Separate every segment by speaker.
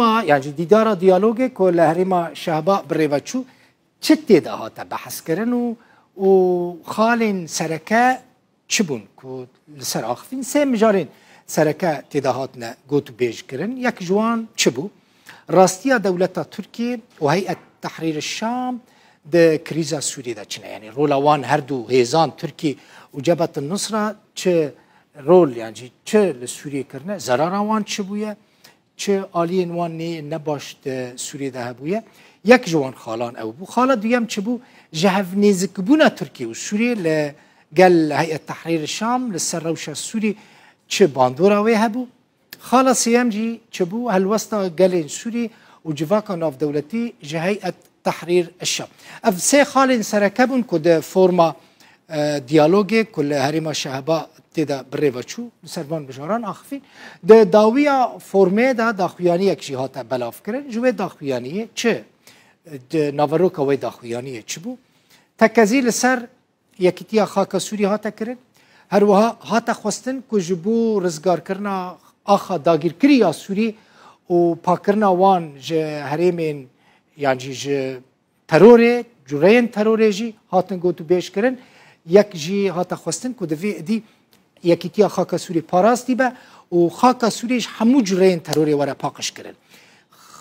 Speaker 1: هریما یعنی دیدارا دیالوگی که لهریما شهبا بریوچو چه تیده هاتا بحث کرن و و خالین سرکه چه بون که لسر آخفین سه مجارین سرکه تیده هاتنه گوتو بیج کرن یک جوان چه بو راستیا دولتا ترکیه و هیئت تحریر الشام د کریزا سوریه ده چنه یعنی رولاوان هر دو هیزان ترکی و جبهه النصره چه رول یعنی چه لسوریه کرنه ضرر وان چه بویه چه آلی انوان نی نباشت سوری ده بویه یک جوان خالان او بو خالا دویم چه بو جهف نزک بونا ترکیه و سوری لگل هیئت تحریر شام لسر روش سوری چه باندورا وی هبو خالا سیم جی چه بو هلوستا گل سوری و جواکا ناف دولتی جهیئت تحریر الشام اف سه خالین سرکبون کد فرما دیالوگ کل هریما شهبا تیدا بری وچو سروان بجاران آخفی ده داویا فرمه ده داخویانی یک هات بلاف کرن جوه داخویانی چه ده ناوروک وی داخویانی چه بو تکزی لسر یکیتیا خاک سوری هات کرن هر وها هات خواستن که جبو رزگار کرنا آخا داگیر کری یا سوری و پاکرنا وان جه هریمین یعنی جه تروره جورین تروره جی هاتن گوتو بیش کرن یک جی هاتا خواستن که دوی دی یکیتی خاک سوری پاراست دیبه و خاک سوریش همو جرین تروری وره پاکش کرن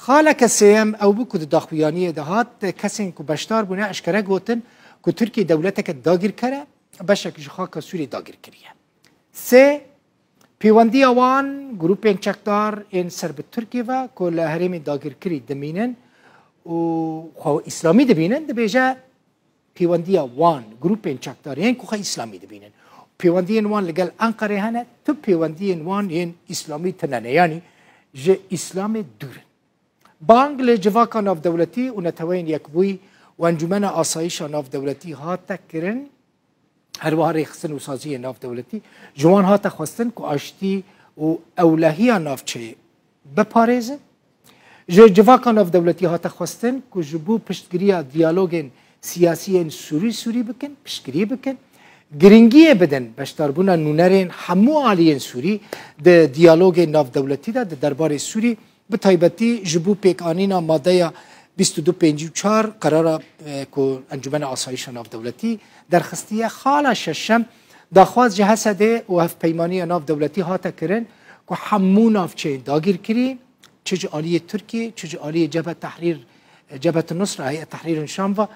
Speaker 1: خاله کسیم او بو کد داخویانی دهات کسین که بشتار بونه اشکره گوتن که ترکی دولته که داگیر کره بشک خاک سوری داگیر کریه سه پیوندی اوان گروپین چکدار این سر به ترکیه و که لحریم داگیر کری دمینن و خو اسلامی دبینن دبیجه پەیوەندیە وان گروپ پێنجچاکدار هێن کوخە ئیسلامی دەبینن پەیوەندیان وان لەگەل ئەنقەرێ هەنە تو پەیوەندیان وان هێن ئیسلامی تەنەنەیانی ji İslamê durin. Bang li civaka navdewletî û neteweyên yekbûyî encumena asayişa navdewletî hate kirin herwa herê xistin û saziyê navdewletî ji wan hate xwestin ku aştî û ewlehiya navçeyê biparêzin ji civaka navdewletî hate xwestin ku ji bo piştgiriya diyalogên سیاسیین سوری سوری بکن پشگیری بکن گرنگی بدن بشتربونا نونرین همو عالیین سوری د دیالوگ نافدولتی دا د دربار سوری به تایبتی جبو پیک آنینا ماده 2254 قرار که انجمن آسایش ناف دولتی در خستی خال ششم داخواست جهسده و هف پیمانی ناف دولتی هاتا کرن که همو ناف چه داگیر کری چج آلی ترکی چج آلی جبه تحریر جبهة النصرة هي تحرير شامفا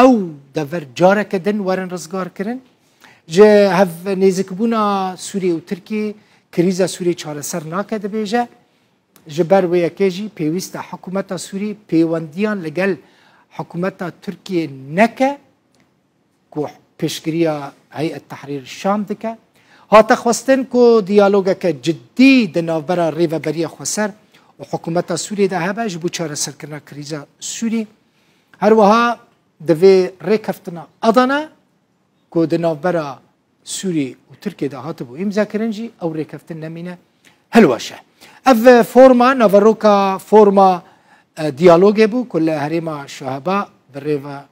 Speaker 1: ئەو دەڤەر جارەکەدن وەرن ڕزگارکردن ji hev nêzikbûna Sûriye û Tirkiyê krîza Sûriye çareser nake dibêje ji ber wê yekê jî pêwîst a hikûmeta Sûrî pêwendiyan li gel hikûmeta Tirkiyê neke ku pêşgiriya heyet tehrîr Şam dike hate xwestin ku diyalogeke ciddî di navbera rêveberiya xweser û hikûmeta Sûriyê de hebe ji bo çareserkirina krîza Sûrî her wiha دوی رکفتنا ادانا کو د نوبرا سوري او ترکیه ده هاتبو امضا کردن جی او رکفتن نمینه هلوشه اف فورما نوروکا فورما دیالوگ بو کل هریما شهبا بریوا